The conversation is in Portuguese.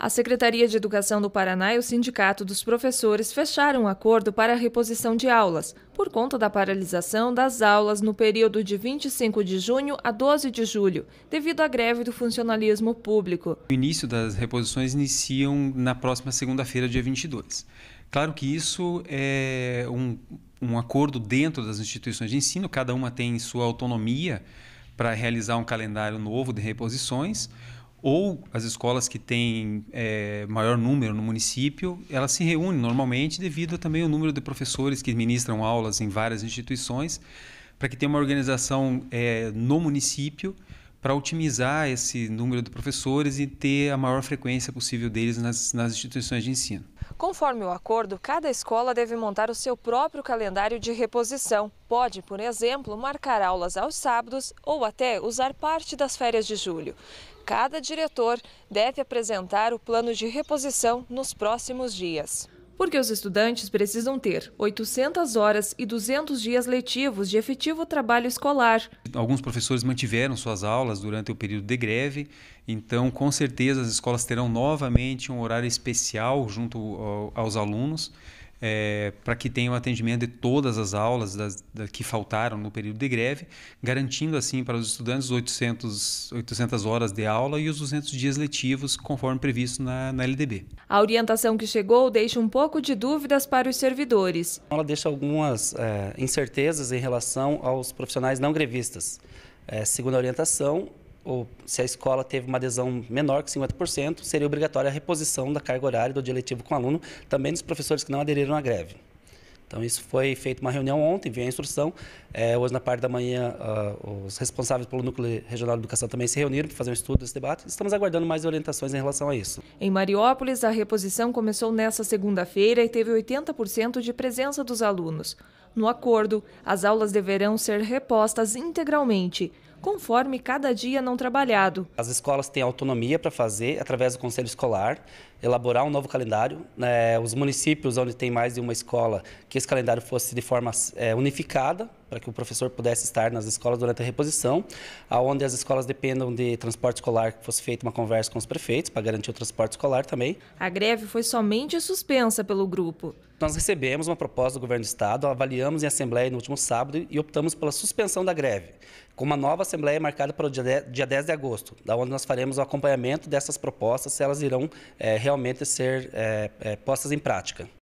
A Secretaria de Educação do Paraná e o Sindicato dos Professores fecharam um acordo para a reposição de aulas, por conta da paralisação das aulas no período de 25 de junho a 12 de julho, devido à greve do funcionalismo público. O início das reposições iniciam na próxima segunda-feira, dia 22. Claro que isso é um, um acordo dentro das instituições de ensino, cada uma tem sua autonomia para realizar um calendário novo de reposições ou as escolas que têm é, maior número no município, elas se reúnem normalmente devido também ao número de professores que ministram aulas em várias instituições, para que tenha uma organização é, no município para otimizar esse número de professores e ter a maior frequência possível deles nas, nas instituições de ensino. Conforme o acordo, cada escola deve montar o seu próprio calendário de reposição. Pode, por exemplo, marcar aulas aos sábados ou até usar parte das férias de julho. Cada diretor deve apresentar o plano de reposição nos próximos dias porque os estudantes precisam ter 800 horas e 200 dias letivos de efetivo trabalho escolar. Alguns professores mantiveram suas aulas durante o período de greve, então com certeza as escolas terão novamente um horário especial junto aos alunos é, para que tenha o atendimento de todas as aulas das, da, que faltaram no período de greve, garantindo assim para os estudantes 800, 800 horas de aula e os 200 dias letivos, conforme previsto na, na LDB. A orientação que chegou deixa um pouco de dúvidas para os servidores. Ela deixa algumas é, incertezas em relação aos profissionais não grevistas. É, segundo a orientação, ou se a escola teve uma adesão menor que 50%, seria obrigatória a reposição da carga horária do dia letivo com o aluno, também dos professores que não aderiram à greve. Então, isso foi feito uma reunião ontem, veio a instrução. É, hoje, na parte da manhã, uh, os responsáveis pelo Núcleo Regional de Educação também se reuniram para fazer um estudo desse debate. Estamos aguardando mais orientações em relação a isso. Em Mariópolis, a reposição começou nesta segunda-feira e teve 80% de presença dos alunos. No acordo, as aulas deverão ser repostas integralmente, conforme cada dia não trabalhado. As escolas têm autonomia para fazer através do conselho escolar, elaborar um novo calendário. Né? Os municípios onde tem mais de uma escola, que esse calendário fosse de forma é, unificada, para que o professor pudesse estar nas escolas durante a reposição, aonde as escolas dependam de transporte escolar, que fosse feita uma conversa com os prefeitos para garantir o transporte escolar também. A greve foi somente suspensa pelo grupo. Nós recebemos uma proposta do governo do estado, avaliamos em assembleia no último sábado e optamos pela suspensão da greve, com uma nova assembleia marcada para o dia 10 de agosto, da onde nós faremos o acompanhamento dessas propostas, se elas irão é, realmente ser é, é, postas em prática.